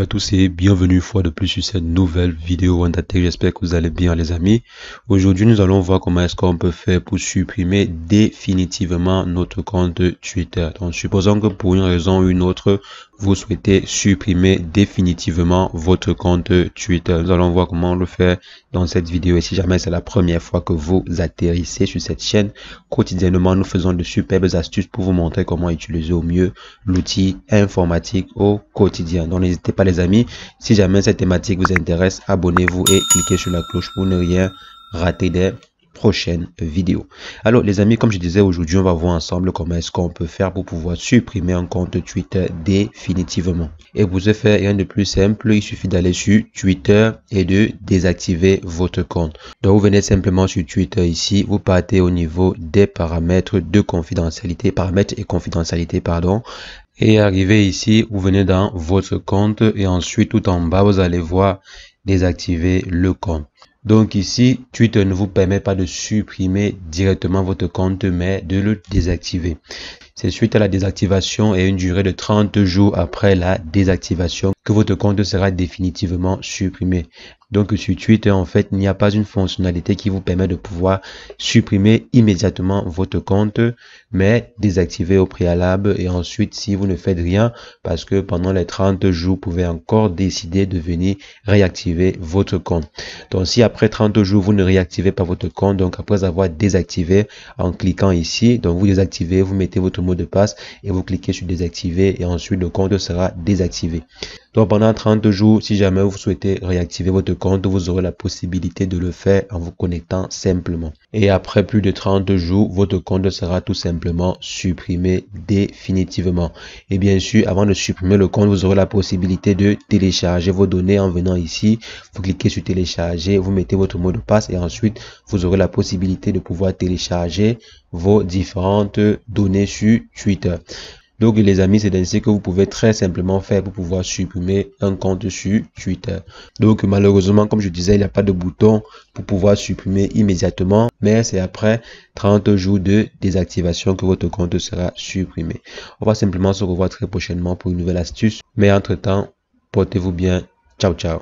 à tous et bienvenue fois de plus sur cette nouvelle vidéo WandaTech. J'espère que vous allez bien les amis. Aujourd'hui, nous allons voir comment est-ce qu'on peut faire pour supprimer définitivement notre compte Twitter. Donc, supposons que pour une raison ou une autre, vous souhaitez supprimer définitivement votre compte Twitter. Nous allons voir comment le faire dans cette vidéo. Et si jamais c'est la première fois que vous atterrissez sur cette chaîne, quotidiennement, nous faisons de superbes astuces pour vous montrer comment utiliser au mieux l'outil informatique au quotidien. Donc, n'hésitez pas les amis. Si jamais cette thématique vous intéresse, abonnez-vous et cliquez sur la cloche pour ne rien rater des prochaine vidéo. Alors les amis, comme je disais aujourd'hui, on va voir ensemble comment est-ce qu'on peut faire pour pouvoir supprimer un compte Twitter définitivement. Et pour ce faire, rien de plus simple, il suffit d'aller sur Twitter et de désactiver votre compte. Donc vous venez simplement sur Twitter ici, vous partez au niveau des paramètres de confidentialité, paramètres et confidentialité, pardon. Et arrivez ici, vous venez dans votre compte et ensuite tout en bas, vous allez voir désactiver le compte. Donc ici, Twitter ne vous permet pas de supprimer directement votre compte, mais de le désactiver. C'est suite à la désactivation et une durée de 30 jours après la désactivation que votre compte sera définitivement supprimé. Donc sur Twitter, en fait, il n'y a pas une fonctionnalité qui vous permet de pouvoir supprimer immédiatement votre compte, mais désactiver au préalable. Et ensuite, si vous ne faites rien, parce que pendant les 30 jours, vous pouvez encore décider de venir réactiver votre compte. Donc si après 30 jours, vous ne réactivez pas votre compte, donc après avoir désactivé, en cliquant ici, donc vous désactivez, vous mettez votre mot de passe et vous cliquez sur désactiver et ensuite le compte sera désactivé. Donc pendant 30 jours, si jamais vous souhaitez réactiver votre compte, vous aurez la possibilité de le faire en vous connectant simplement. Et après plus de 30 jours, votre compte sera tout simplement supprimé définitivement. Et bien sûr, avant de supprimer le compte, vous aurez la possibilité de télécharger vos données en venant ici. Vous cliquez sur télécharger, vous mettez votre mot de passe et ensuite, vous aurez la possibilité de pouvoir télécharger vos différentes données sur Twitter. Donc les amis, c'est ainsi que vous pouvez très simplement faire pour pouvoir supprimer un compte sur Twitter. Donc malheureusement, comme je disais, il n'y a pas de bouton pour pouvoir supprimer immédiatement, mais c'est après 30 jours de désactivation que votre compte sera supprimé. On va simplement se revoir très prochainement pour une nouvelle astuce, mais entre-temps, portez-vous bien. Ciao, ciao.